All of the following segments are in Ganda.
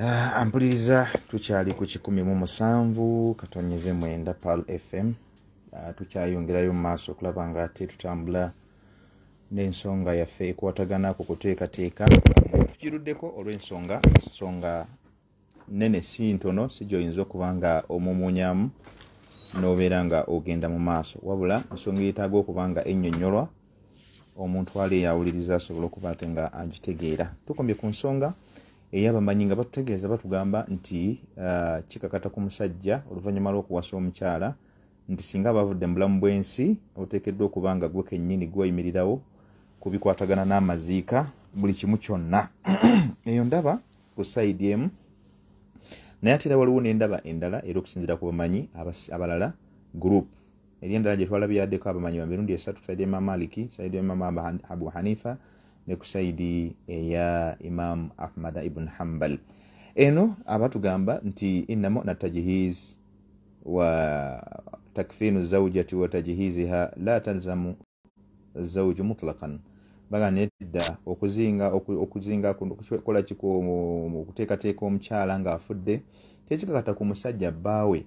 Uh, ampuliriza tukyali ku kikumi mu musanvu katonyeze mwenda pal fm uh, ah, tukyayongerayo mumaaso okulaba nga ate tutambula n'ensonga yaffe ekwatagana ku kuteekateeka tukiruddeko olw'ensonga ensonga nene si ntono si gyoyinza okuba nga omumunyamu nobeera nga ogenda mu maaso wabula ensonga yetaaga okuba nga enyonyolwa omuntu ali eyawuliriza asobole okuba te nga agitegeera tukombye ku nsonga eyabamanyi nga batutegeeza batugamba nti uh, kikakata ku musajja oluvanyuma lwokuwasa omukyala nti singa abavudde mubulamu bwensi otekeddwa okuba nga gwe kenyini gweyimirirawo kubikwatagana n'amaziika buli kimu kyonna eyo ndaba ku saidi emu naye ate era waliwo nendaba endala era okusinzira ku bamanyi abalala group eri endala gyetwalabye yaddeko abamanyi bamirundi esatu saidi imamu maliki saidi emamu abu hanifa ne ku saidi eya imamu ahmada ibn hambal eno abatugamba nti inamo na tajhiz wa takfinu zaujati wa tajhiziha la talzamu zauju mutlaqan baganedda okuzingaokuteekateeka omukyala ngaafudde tekikakata ku musajja bbaawe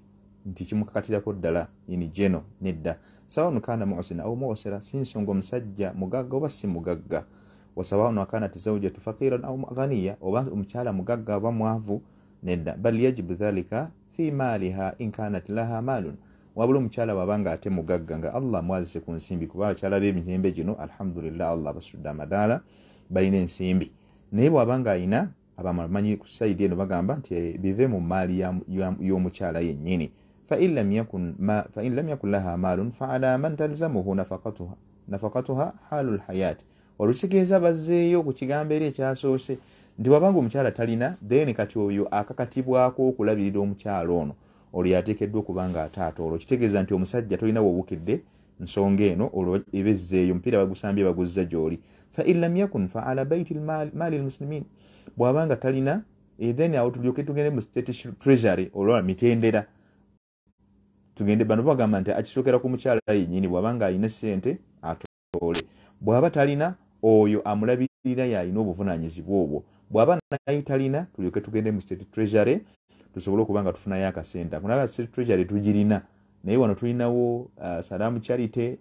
nti kimukakatirako ddala ingeno nedda sawanu kana muhsin au muhsira sinsonga omusajja mugagga oba si mugagga wasawanu akana tizawjatu fakiran au ganiya oba omukyala mugagga oba mwavu nedda bal yajibu dhalika fi maaliha inkanat laha maalun wabula omukyala bwabanga ate mugagga nga allah mwazise ku nsimbi kuba abakyala bemirembe gino alhamdulilah allah basudde amadaala balina ensimbi naye bwabanga ayina abamanyi ku saidi eno bagamba nti eh, bive mu maali y'omukyala yennyini fain lam yakun laha maalun faala man talzamuhu nafakatuha haalu lhayaati olukitegeeza bazzeeyo ku kigambo eri ekyasoose nti wabanga omukyala talina then kati oyo akakatibwako okulabirira omukyala ono olwo yateekeddwa okuba ngaataata olwo kitegeeza nti omusajja tolinawe obukidde nsonga eno olwo ebezzeeyo mupiira bagusambye baguzza gyoli fain lam yakun fa ala baiti maali almuslimin bwabanga talina eh, then awo tulyoke tugende mu state treasury olwa mitendera tugende bano bagamba nti akisookera ku mukyala yenyini bwabanga alina sente atoole bwaba talina oyo amulabirira yalina obuvunanyizibwa obwo bwaba nayi talina tulyoke tugende mu state treasury tusobole okuba nga tufunayo akasente kunaatreasure tugirina naye wano tulinawo uh, salamu charity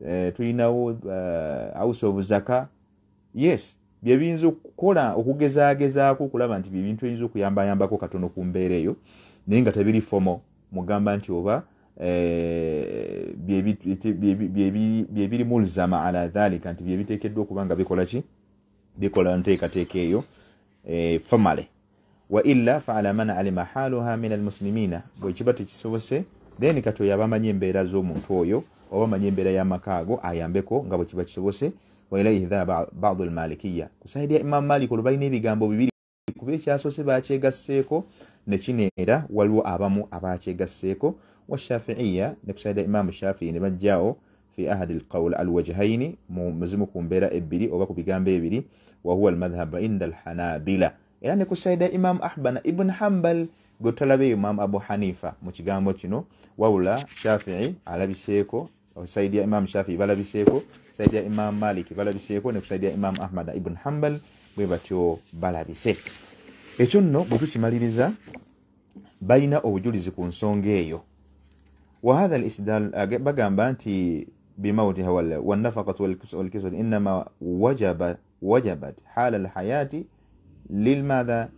uh, tulinawo uh, house of zaka yes byebiyinza okukola okugezagezaako okulaba nti byebintu eyinza okuyambayambako katono ku mbeera eyo naye nga tebiri fomo mugamba nti oba byebiri mulzama ala dhalika nti byebiteekeddwa okuba nga bikola ki bikola nteekateeka eyo formaly waila falaman alimahaluha min almuslimina bwekiba tekisobose then katoyo aba manye embeera z'omuntu oyo oba manye embeera y'amakaago ayambeko nga bwe kiba kisobose wailaihi dhaaba badu almalikiya kusaidya imamu malik olubalina ebigambo bibiri kuba ekyasoose bakyegasseeko nekineera waliwo abamu abakyegasseeko washafiiya nekusaidya imamu shafii ne bajjawo fi ahadi alqawul alwajhaini muzimu ku mbeera ebbiri oba ku bigambo ebiri wahuwa almadhhab inda alhanabila era ne kusaida imam ahbana ibn hambal gotolabe imam abu hanifa mu kino wabula shafii alabiseeko osaidia imam shafii balabiseeko saidia imam malik maliki balabiseeko nekusaidi ya imaamu ahmada ibuni hambal bwe batyo balabise ekyo nno bwe tukimaliriza balina obujulizi ku nsonga eyo wahatha lisdal bagamba nti bimautiha wanafaqat walkiswat inama wajabat haala alhayati lilmatha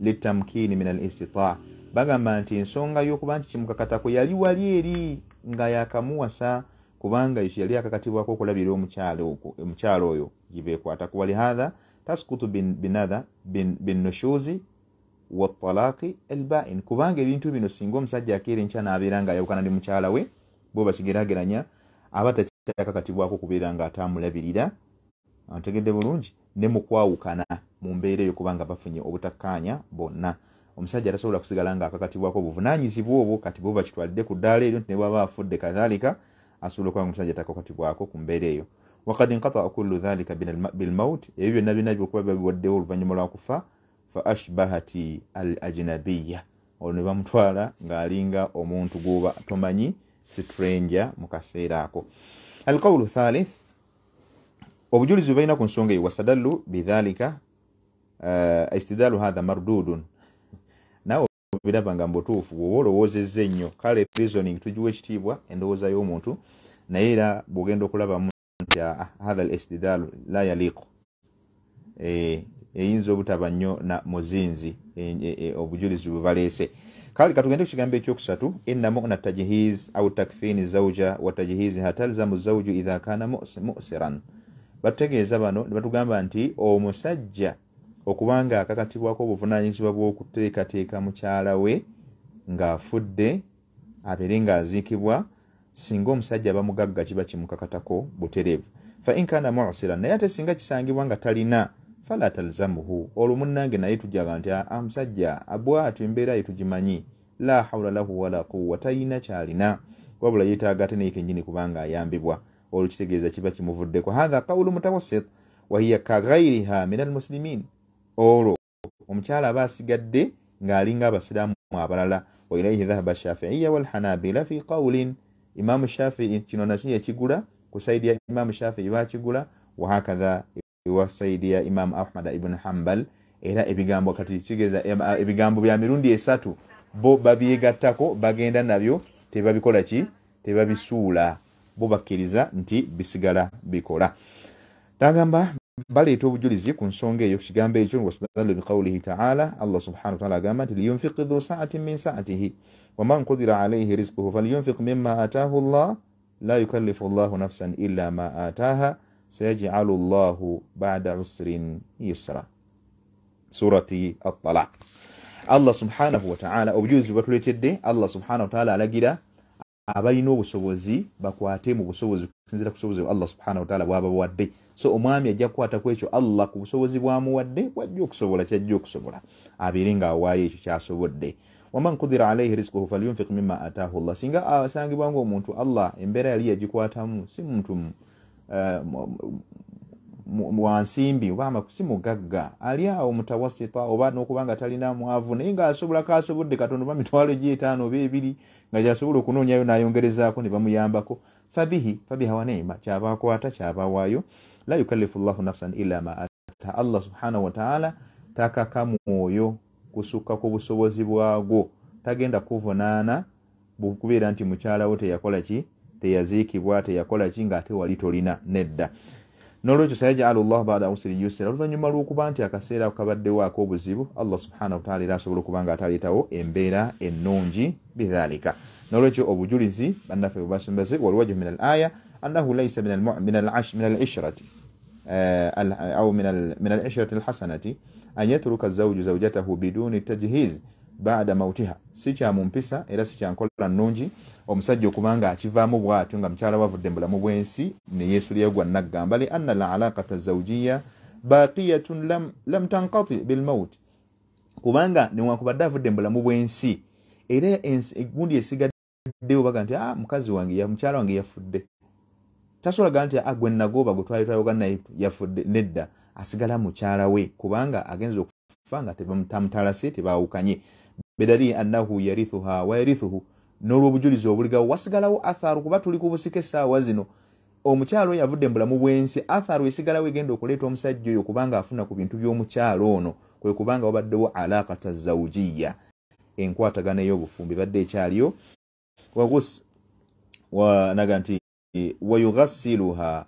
litamkini min al istita bagamba nti ensonga yokuba nti kimukakatako yali wali eri nga yakamuwasa kubanga ekyo yali akakatibwako okulabira omukyalo oyo gibekwataku walihatha taskutu binatha binushuzi watalaqi elbain kubanga ebintu bino singa omusajja akeera enkya nabeera nga ayawukana ne mukyala we bwe bakigerageranya aba takyakakatibwako okubeera nga atamulabirira ntegedde bulungi ne mukwawukana mu mbeera eyo kubanga bafunye obutakkaanya bonna omusajja tasobola kusigala ngaakakatibwako obuvunanyizibwa obwo kati bo bakitwalidde ku ddaala eryo nebwaba afudde kahalika asobola okuba omusajja takakatibwako ku mbeera eyo wakad inkataa kullu halika bilmaut ebyo byonna byonna byokuba babiwaddewo oluvanyuma lwakufa fa ashbahati al ajinabiya olwo nebamutwala ngaalinga omuntu gwoba tomanyi sitrenger mukaseera ako alqawulu thalith wabujulizi baina ku nsonga eyo wastadallu bidhalika uh, istidlalu hatha mardudun naawe biraba nga mbutuufu bwoba olowoozezza ennyo kale reasoning tugiwa ekitiibwa endowooza y'omuntu naye era bwogenda okulabamu nti hatha l la e, obutaba nnyo na muzinzi e, e, obujulizi bwe kale katugende ku kigambo ekyokusatu inna muna tajhiz au takfini zauja wa tajhizi hatalzamu zauju idha kana musiran mu batutegeeza bano ne batugamba nti omusajja okubanga akakatibwako obuvunanyizibwa bw'okuteekateeka mukyala we ng'afudde abeere ng'aziikibwa singa omusajja bamugagga kiba kimukakatako butereevu fainkana musira naye ate singa kisangibwa nga talina fala talzamuhu olwo munnange naye tujaga nti ah, ah, musajja abwatu embeera yetugimanyi la haula lahu wala quwa talina kyalina wabula yeetaaga ate naye kenyini kubanga ayambibwa olukitegeeza kiba kimuvuddeko hatha kawulu mutawasit wahiya kagairiha min almuslimin olwo omukyala aba asigadde ng'alinga abasiraamu abalala wailaihi dhahaba shafiiya walhanabila fi qawulin imamu shafii kino nakyo yakigula ku saidi ya imamu shafii bakigula wahakatha wa saidi ya imamu ahmad ibunu hambal era ebigambo kati kigeza ebigambo bya mirundi esatu bo babyegattako bagenda nabyo tebabikola ki tebabisuula bo bakkiriza nti bisigala bikola tagamba baleeta obujulizi ku nsonga eyo kukigambo ekyo wastadallu biqaulihi taala allah subhana wataala agamba nti liyunfiqi dhu saatin min saatihi waman kudira alaihi rizquhu falyunfiq mima ataahu llah la yukallifu llahu nafsan illa ma ataaha sayajalu llahu bada usrin yusra surati attalaq allah subhanahu wataala obujulizi bwatuleetedde allah subhanahu wataala alagira abalina obusobozi bakwate mu busobozi okusinzira ku busobozi allah subhana wataala bwaba bawadde so omwami ajja kukwata ku ekyo allah ku busobozi bwamuwadde wajja okusobola kyajja okusobola abeere ngaawaayo ekyo kyasobodde waman kudira alaihi rizquhu falyunfiq mima ataahu llah singa asangibwa ngaomuntu allah embeera yali yagikwatamu si muntu uh, wansimbi oba amakusimugagga ali awo mutawasita oba nokuba nga talina mwavu naye ngaasobola kasobodde katonda oba mitwalo gyetaano oba ebiri nga gyasobola okunoonyayo nayongerezaako nebamuyambako fabihi fabiha waneima kyabakwata kyabawaayo la yukalifu llahu nafsan ila ma ata allah subhanahu wataala takaka mwoyo kusukka ku busobozi bwagwo tagenda kuvunaana kubeera nti mukyalawo teyakolaki teyaziikibwa teyakolaki ngaate wali tolina nedda n'olwekyo sayajalu llah bada usiri yusira oluvanyuma lw'okuba nti akaseera kabaddewo ak'obuzibu allah subhana wataala era asobola okuba nga ataleetawo embeera ennungi bidhalika n'olwekyo obujulizi bannaffe bwebasombaze walwajhu eh, min al aya annahu laisa min alishrati min alhasanati an yatruka zauju zaujatahu biduni tajhiz bada mautiha si kyamumpisa era sikyankola nungi omusajja okubanga akivaamu bwatyo nga mukyala wavudde mbulamu bwensi neyesuliyo gwanagamba li ana alalakata zaujiya baqiyatun lam, lam tankati bilmaut kubanga newakubadde avudde mbulamu bwensi era gundi esigaddeo baga nti ah, mukazi wange mukyala wange yafudde tasobola gaa nti gwenagoba gwetwalitwayoganaye yafudde nedda asigala mukyala we kubanga agenza okufa nga tamutalase tebawukanye bedali anahu yarithuha wayarithuhu nolwobujulizi obuligawo wasigalawo atharu kuba tuli kubusika esaawa zino omukyalo oyo avudde mbulamu bwensi atharu esigalawo egenda okuleeta omusajja oyo kubanga afuna ku bintu by'omukyalo ono kwe kubanga wabaddewo alakata zaujiya enkwatagana ey'obufumbi badde ekyaliyo naga nti wayugasiluha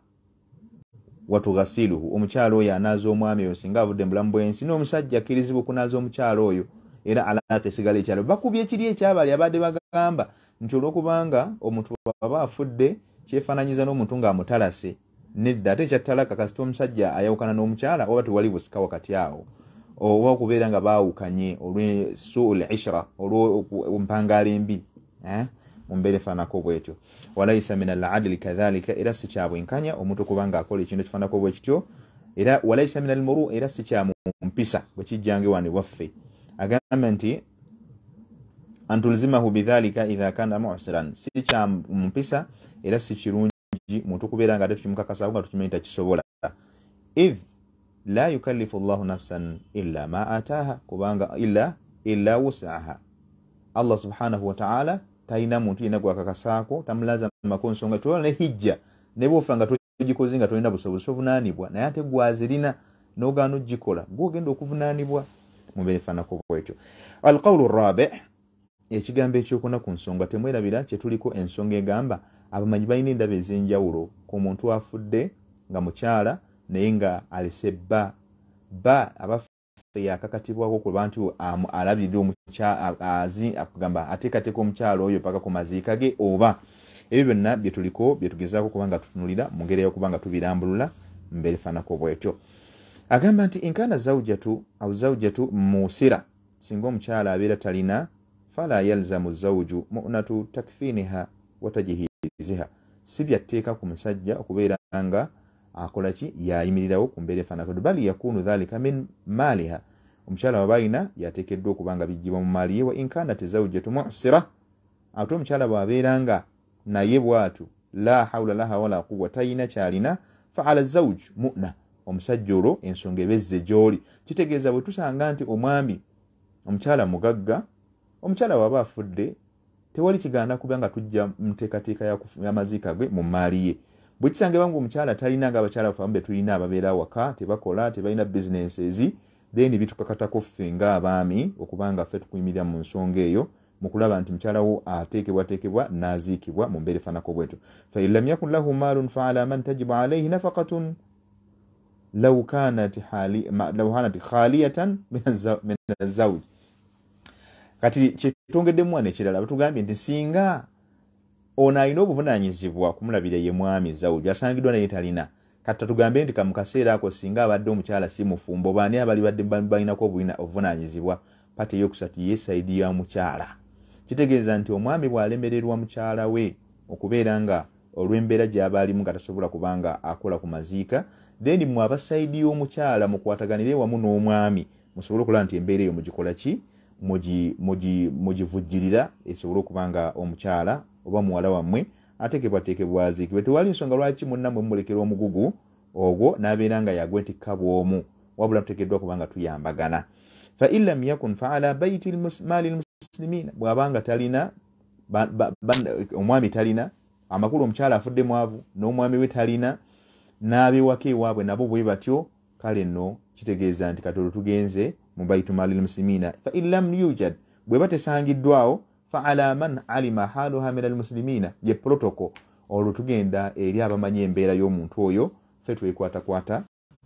watugasiluhu omukyalo oyo anaaza omwami oyo singa avudde mbulamu bwensi n'omusajja akkirizibwa okunaaza omukyalo oyo era alak esigala ekyalo bakubye ekiri ekyabali abadde bagamba nti olwokubanga omuntu aba afudde kyefananyiza n'omuntu ngaamutalase nedda ate ekyatalaka kasita omusajja ayawukana n'omukyala oba tewali busika wakati awo oba okubeera nga baawukanye olwesuul ishra olwmpangaala embi eh? mumbeera efaanako bwetyo walaisa min aladili kahalika era si kyabwenkanya omuntu okubanga akola ekintu ekifaanako bwekityo era walaisa min almuru era si kyamumpisa bwekijjange wane waffe agamba nti antulzimahu bidhalika idha kana musiran si kya mupisa era si kirungi muntu okubeera nga ate tukimukakasako nga tukimanyi takisobola ith la yukallifu llahu nafsan illa ma ataha kubanga illa, illa wusaha allah subhanahu wataala talina muntu yenna gwakakasaako tamulazamako nsonga tolaba ne hijja ne bwofa nga togikoze nga tolina busobozi ovunaanibwa naye ate gwazirina n'ogaana ogikola gwogenda okuvunaanibwa mubefaanako bwekyo alqawulu rabi ekigambo ekyokuna ku nsonga temwerabira kyetuliko ensonga egamba abamanyi balina endaba ez'enjawulo ku muntu afudde nga mukyala naye nga alese bba bba abaffe yakakatibwako ku bantu alabirira omukyaaamba ateekateeka omukyala oyo paka ku maziika ge oba ebyo byonna byetuliko byetugezaako kubanga tutunulira mu ngeri yokuba nga tubirambulula mberefaanako bwekyo agamba nti inkana zaujatu au zaujatu musira singa omukyala abeera talina fala yalzamu zauju munatu takfiniha watajihiziha si byatteeka ku musajja okubeera nga akola ki yayimirirawo ku mbeera efaanakado bali yakunu dhalika min maaliha omukyala wabalina yateekeddwa okuba nga bijjibwa mu maali ye wa inkaana tezaujatu musira ate omukyala bwabeera nga naye bwatu la haula laha wala quwa tayina kyalina faala zauj muna omusajja olwo ensonga ebezze gyoli kitegeeza bwe tusanga nti omwami omukyala mugagga omukyala waaba afudde tewali kigaana kubanga tujja muteekateeka yamaziika gwe mu maali ye bwe kisanga ebanga omukyala talina nga abakyala bafamu betulina ababeera awaka tebakola tebalina bizinensi then bitukakatako ffe ngaabaami okubanga ffe tukuyimirira mu nsonga eyo mukulaba nti mukyalawo ateekebwateekebwa naziikibwa mumbeera efanako bwetu failamyakun lahu maalun faala man tajibu alaihi nafakatun لو كانت, حالي... لو كانت خالية من الزوج kati kyetwongeddemu wano ekirala batugambye nti singa ono alina obuvunanyizibwa kumulabira ye mwami zawuli asangiddwa naye talina kati tatugambe nti kamukaseera ako singa abadde omukyala si mufumbo baani abalibadde balinako obuina obuvunanyizibwa pati eyokusatu ye saidi ya mukyala kitegeeza nti omwami bw'alemererwa mukyala we okubeera nga olw'embeera gy'aba alimu nga tasobola kubanga akola ku maziika theni mwe abasaidi y'omukyala mukwataganire wamu n'omwami musobole okulaba nti embeera eyo mugikola ki mugivujjirira esobole okubanga omukyala oba muwala wammwe ateekebwateekebwa aziikibwe tewali nsonga lwaki munnamwe mumulekera omugugu ogwo n'abeera nga yagwe nti kabwa omu wabula tuteekeddwa kubanga tuyambagana fain lam yakun faala baiti maali lmuslimin bw'abanga talina omwami talina amakulu omukyala afuddemwavu n'omwami we talina n'abewaka ewaabwe nabo bwe batyo kale nno kitegeeza nti katolo tugenze mu baitumaali lmusilimiina fa inlam yujad bwe batesangiddwawo fa ala man alima haaluha min almusilimiina ye protoko olwo tugenda eri abamanyi embeera y'omuntu oyo fe twekwatakwata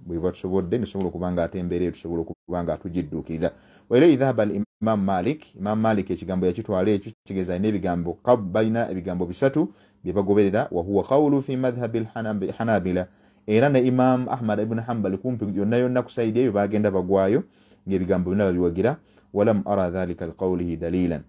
bwe batusobodde nesobola okuba nga ate embeera eyo tusobola okuba nga tugidduukirira eraeyi dhahaba al imamu malik imamu malik ekigambo yakitwala ekyo kigeza alina ebigambo balina ebigambo bisatu byebagoberera wahuwa kaulu fi madhhabi lhanabila era ne imamu ahmad ibuni hambal kumpi yonna yonna ku saidi eyo bagenda bagwayo ngaebigambo byona babiwagira walam ara dhalika lqaulihi dalilan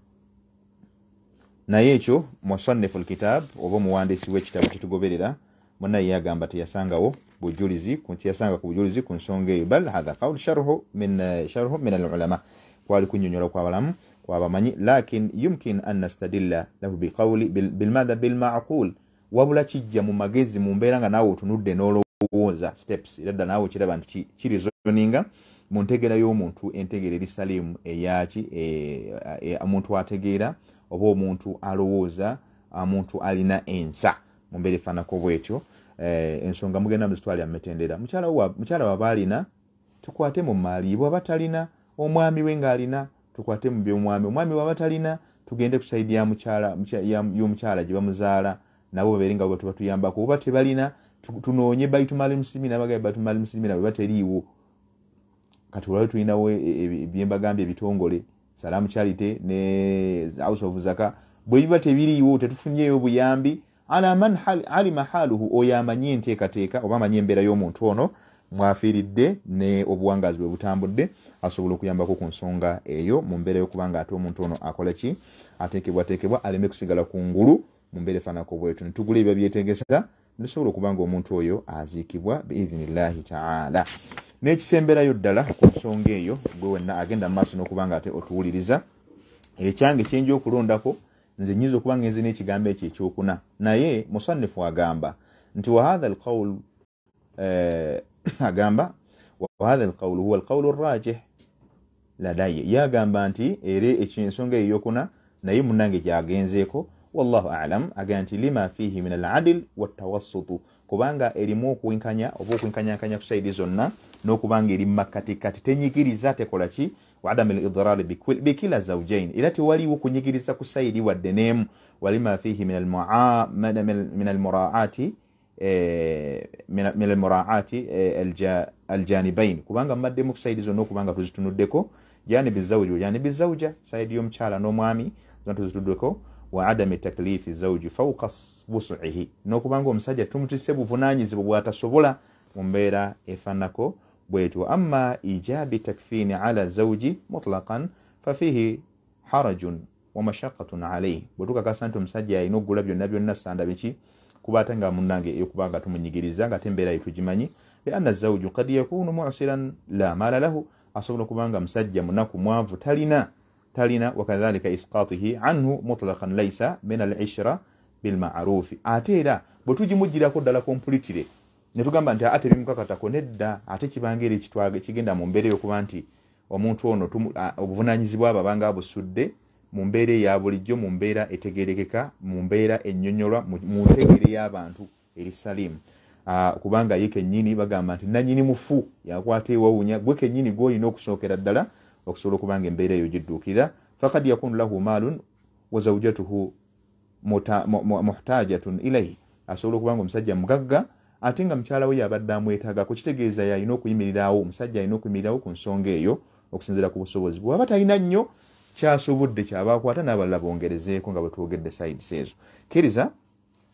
naye ekyo musannifu lkitab oba omuwandiisi wekitabo kitugoberera munaye yagamba teyasangawo bujulizi kunti yasanga ku bujulizi ku nsonga eyo bal hatha qawl sharhu min alulama kwali kunyonyola kwabalamu kwabamanyi lakin yumkin an nastadilla lahu biqawli bilmadha bilmaquul wabula kijja mu magezi mu mbeera nga naawe otunudde n'olowooza steps era dda naawe okiraba nti kirizoninga mu ntegeera y'omuntu entegeera eri salimu eyaki omuntu ategeera oba omuntu alowooza omuntu alina ensa mu mbeera efaanako bwetyo Eh, ensonga mugenda muzitwali amumetendera mukyala waba alina tukwate mu maali ye bwaba talina omwami we ng'alina tukwate mu byomwami omwami waba talina tugende ku saidi y'omukyala gye bamuzaala nabo babeere nga bwe batuyambako oba tebalina tunoonye baitumali musimina bagae baitumali musimina bwe bateriiwo kati olwali tulinawo e, e, byembagambye ebitongole salaamu charity ne house of zaka bwe biba tebiriiwo tetufunyeeyo obuyambi alaman alima haluhu oyo amanyi enteekateeka oba amanyi embeera y'omuntu ono mwafiiridde ne obuwangazi bwe butambudde asobola okuyambako ku nsonga eyo mu mbeera y'okubanga ate omuntu ono akola ki ateekebwateekebwa aleme kusigala ku ngulu mu mbeera efaanako bwetu netugula ebiba byetegesa nesobola okuba nga omuntu oyo aziikibwa biidhinillahi taala nekisemberayo ddala ku nsonga eyo gwe wenna agenda mu maaso n'okubanga ate otuwuliriza ekyange kyenja okulondako nze nyinza okuba ngenze n'ekigambo ekyo ekyokuna naye musanifu agamba nti wahatha alqawul eh, agamba wahatha alqawulu huwa alqawulu rajih ladaye ye agamba nti era ekyensonga eyokuna naye munange gyagenzeeko wallahu alam agamba nti lima fihi min aladil waltawasutu kubanga erimu okwenkanya oba okwenkanyankanya ku saidi zonna n'okubanga eri mumakkatikkati tenyikiriza tekola ki وعدم الاضرار بكل بكلا الزوجين الى توالي وكنيجي سايد والدنيم ولما فيه من المعا من من المراعاة من من المراعاة الجا الجانبين كوبانغا مد مك سايد زونو كوبانغا تزتنودكو جانب الزوج وجانب الزوجة سايد يوم تشالا نو مامي زونتوزتنودكو وعدم تكليف الزوج فوق وسعه نو كوبانغو مساجا تمتسبو فناني زبو واتا سوبولا ومبيرا افانكو wetu ama ijabi takfini ala zauji mutlaqan fafihi harajun wamashaqatun alaih bwetukakasa nti omusajja ayina okugula byonna byonna sanda biki kuba ate nga munange eyokubanga tumunyigiriza ngaate embeera yetugimanyi leanna zauju kad yakunu musiran la maala lahu asobola okubanga musajja munaku mwavu talina talina wakadhalika isqatihi anhu mutlaqan laisa min al ishira bilmarufi ate era bwetugimugirako ddala kompulitire netugamba nti atebimukakatako nedda ate kibanga eri kigenda mumbeera eyokuba nti omuntu ono obuvunanyizibwa abo abanga abusudde mumbeera eya bulijjo mumbeera etegerekeka mumbeera enyonyolwa muntegere yabantu eri salimu kubanga ye kenyini bagamba nti nanyini mufu yakwata ewawunya gwe kenyini gwolina okusookera ddala okusobola okubanga embeera eyo gidduukirira fakad yakunu lahu maalun wazaujatuhu muhtajatun ilaihi asobola okubanga omusajja mugagga ate nga mukyala we yabadde amwetaagako kitegeeza yalina okuyimirirawo omusajja alina okuyimirirawo ku nsonga eyo okusinzira ku busobozi bwaba talina nnyo kyasobodde kyabakwata n'abalala bongerezeeko nga bwetwogedde sayidi seezo kiriza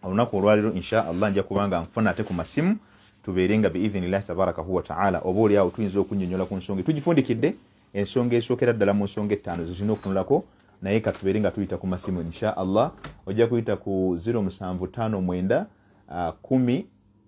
olunaku olwaliro insha allah nja kuba nga nfuna ate ku masimu tubeere nga biidhinillahi tabarakahu wataala obaoliawo tuyinza okunyonyola ku nsonga tugifundikidde ensonga esookera ddala mu nsonga ettaano zetulina okutunulako naye ka tubeere nga tuyita ku masimu insha allah ojja kuyita ku 0 59 9 1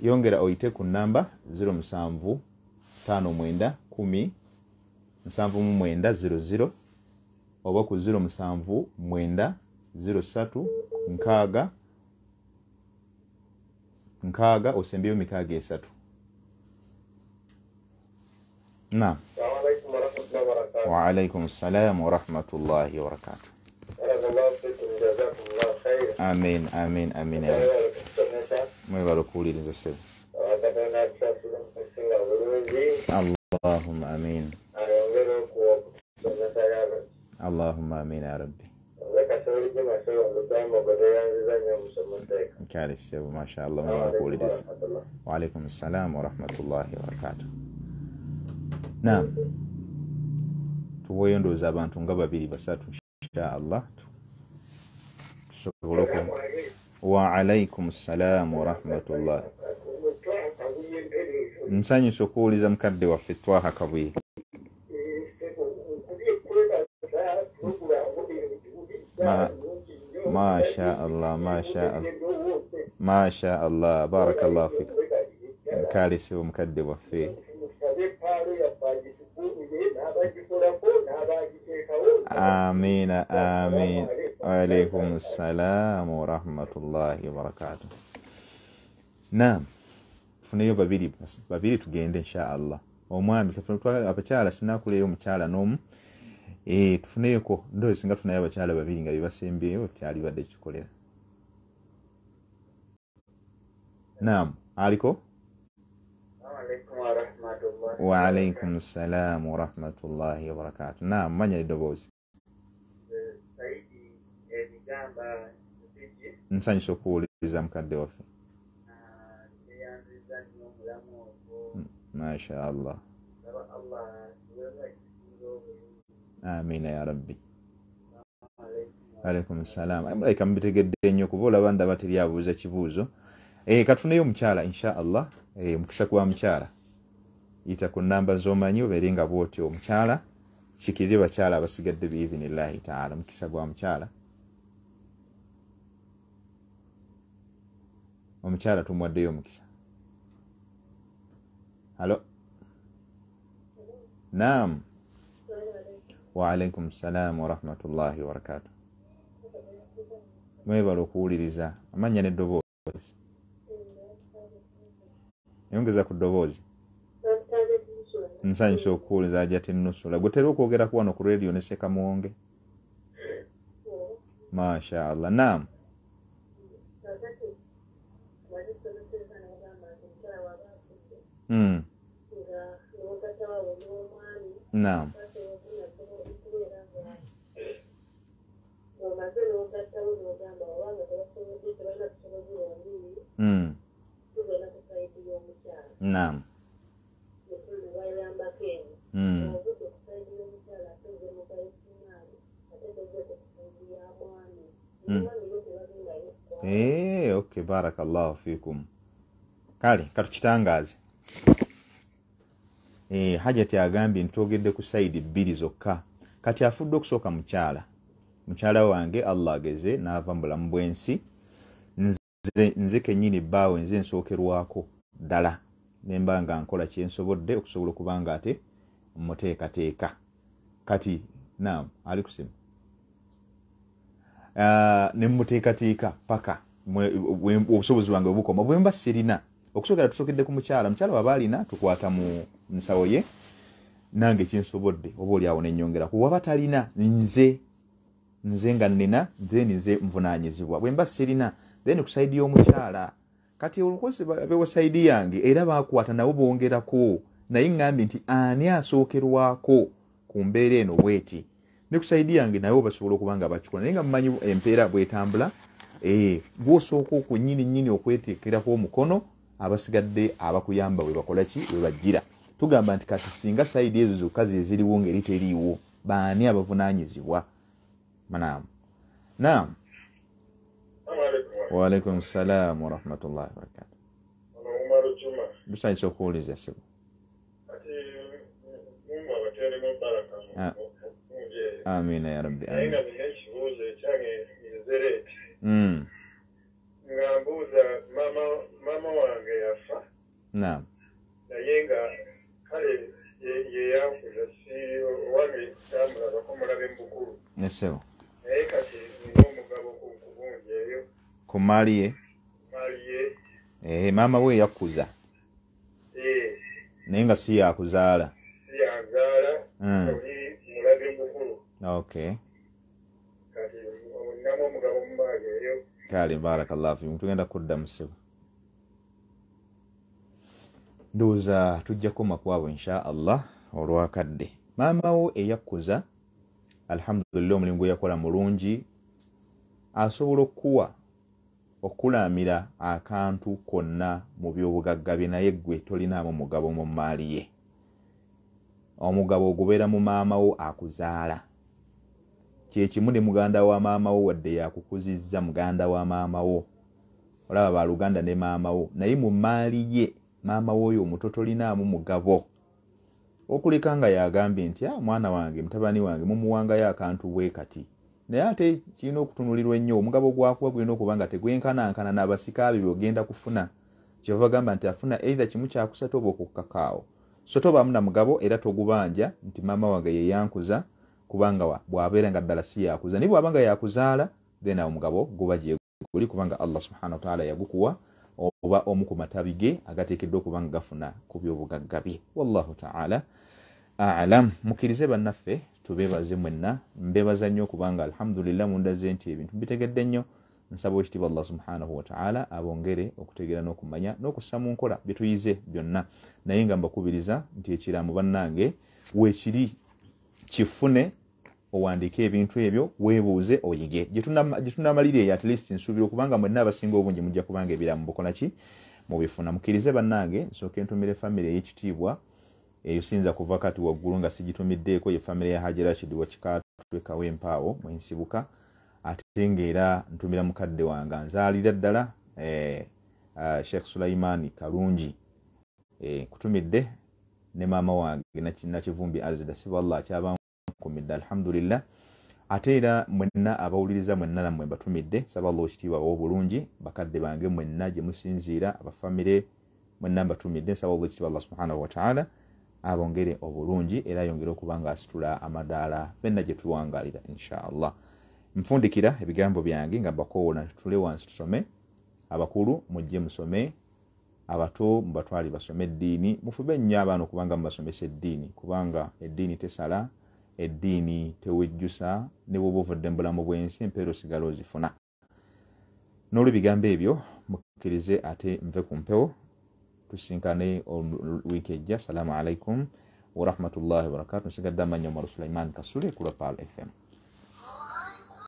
yongera oyite ku namba 07591700 oba ku 07936 osembyeyo mikaaga esatu na waalaikum salaam warahmatullahi wabarakatu amin amin amin, amin, amin. ما يبالك قولي لي زي اللهم امين اللهم امين يا ربي كاري الشيب ما شاء الله ما يبالك قولي لي وعليكم السلام ورحمة الله وبركاته نعم tuweeyondooza abantu nga babiri basatu insha allah tusobole وعليكم السلام ورحمة الله مساني سكول إذا مكدي وفتواها كبير ما ما شاء الله ما شاء الله ما شاء الله بارك الله فيك كالسي ومكدي وفيه آمين آمين alaikum salam warahmatullahi wabarakatu nam funeyo babiri babiri tugende inshaallah omwami abakyala sinakuleyo omukyala nomu eh, tufuneyoko ndo singa tufunayo abakyala babiri nga bibasembyeyo kyalibadde kikolera nam aliko waalaikum salaam warahmatullahi wabarakatu nam manya edoboozi nsanyusa okuwuliriza mukadde waffe mashaallah amina ya rabbi alaikum salam mulaika mubitegedde nnyo kuba olaba ndaba teryabuuza kibuuzo eh, katuneyo omukyala inshaallah eh, mukisa kuba mukyala yita ku namba zomanyi oberinga bwotyo omukyala kikirire bakyala abasigadde biidhinillahi taala mukisa gwa mukyala omukyala tumwaddeyo omukisa halo naam waalaikum salaamu warahmatullahi wabarakaatu mwebala okuwuliriza amanya neddoboozi yongeza ku ddoboozi nsanyusa okukuwuliza ajati nusula gwe tera okwogeraku wano ku rediyo ne sekamuwonge masha allah naamu Hmm. Naam. Hmm. Naam. Hey, hmm. eh, okay, barakallahu fikum. Kali, katukitangaze. e, eh, hajat agambye ntiogedde ku saidi bbiri zokka kati afudde okusooka mukyala mukyala wange allah ageze nava mubulamu bwensi nze, nze kenyini bawe nze nsookerwako ddala nemba nga nkola kyensobodde okusobola okuba nga ate muteekateeka kati nam ali kusima uh, nemuteekateeka paka obusobozi bwange bwebukoma bwemba sirina okusookera tusookedde ku mukyala mukyala waba alina tukwata mu nsawo ye nange kinsobodde oba oliawo nenyongeraku waba talina nze nze nga nina then nze nvunanyizibwa bwemba sirina then kusaidi yomukyala kati olukozi bewasaidi yange era bakwata nabo bongerako naye ngambi nti ani asookerwako ku mbeera eno bweti nekusaidi yange nabo basobola okuba nga bakikola naye nga mumanyi empeera bwetambula eh, gwosooka okunyininyini okwetekerako omukono abasigadde abakuyamba webakolaki webajira tugamba nti kati singa saidi ezo zokazi eziriwo ngeri teriiwo baani abavunanyizibwa manam nam waalaikum salaam warahmatullahi wabarakatuhtusanyisaokuwuliza sibu ah. amina ya rabbi amin. naam naye nga kale yeyanfuza si owange kyamulabako mulabe mubukulu esebo naye kati nga omugabo kukubungi eyo ku maali ye maali ye e maama we yakuza naye nga si yakuzaala siyazaala hmm. oli mulabe mubukulu oky kati onnamu omugabo mubaaga eyo kale baraka llah fi tugenda kudda musibo ndowooza tujjako makwabo insha allah olwakadde maama wo eyakkuza alhamdulillah omulimu gweyakola mulungi asobola okkuwa okulaamira akantu konna mu byobugagga bye naye ggwe tolinaamu omugabo mu maali ye omugabo ogubeera mu maama wo akuzaala kyekimu ne muganda wa maama wo wadde yakukuzizza muganda wa maama wo olaba baluganda ne maama wo naye mu maali ye maama w'oyo omuto tolinaamu mugabo okuleka nga yagambye nti a ah, mwana wange mutabani wange mumuwangayo akantu bwe kati naye ate kirina okutunulirwa ennyo omugabo gwakuba gulina okuba nga tegwenkanankana n'abasika be byogenda kufuna kyova gamba nti afuna eitha kimu kyakusatu oba okukkakaawo so tobaamu na mugabo era togubanja nti maama wange yeyankuza kubanga bw'abeera nga ddala si yakuza naye bw'aba nga yakuzaala then awo omugabo guba gye guli kubanga allah subhana wataala yagukuwa oba omu ku matabi ge agateekeddwa okuba nga gafuna ku byobugagga bye wallahu taala alam mukkirize bannaffe tubeebaze mwenna mbeebaza nnyo okubanga alhamdulillah mundaze nti ebintu bitegedde nnyo nsaba ekitiibwa allah subhanahu wataala abongere okutegeera n'okumanya n'okussa mu nkola byetuyize byonna naye nga mbakubiriza nti ekiraamu bannange weekiri kifune owandiike ebintu ebyo weebuuze oyige gyetunamalire at least nsuubira okubanga mwenna abasinga obungi mujja kubanga ebiramu bukola ki mubifuna mukkirize bannange nsooka entumira efamiry ey'ekitiibwa eyo siyinza kuva kati waggulu nga sigitumiddeeko ye famiry ya hajirakid wakikatwekawo empaawo mwensibuka ate ngaera ntumira mukadde wange nzaalira ddala eh, ah, sheekh sulaimaani kalungi eh, kutumidde ne maama wange nakivumbi azida sibwallah kyabamu bakumidde alhamdulillah ate era mwenna abawuliriza mwenna namwe mbatumidde saballa ekitiibwa bobulungi bakadde bange mwenna gyemusinziira abafamire mwenna mbatumidde nsaballa ekitiibwa allah subhanahu wataala abongere obulungi era ayongere okuba nga asitula amadaala benna gye tuwangalira insha allah nfundikira ebigambo byange nga bakowona tutule wansi tusome abakulu mujje musome abato mubatwali basome eddiini mufube nnyo abaana okubanga mubasomesa eddiini kubanga eddiini tesala eddiini tewejjusa ne bwoba ovudde mubulamu bwensi empeera osigala ozifuna n'olwebigambo ebyo mukkirize ate nve ku mpewo tusinkane wiiki ejja salaamu alaikum warahmatullahi wabarakatu nsigadde amanya omar sulaiman kasule kulwa pal fm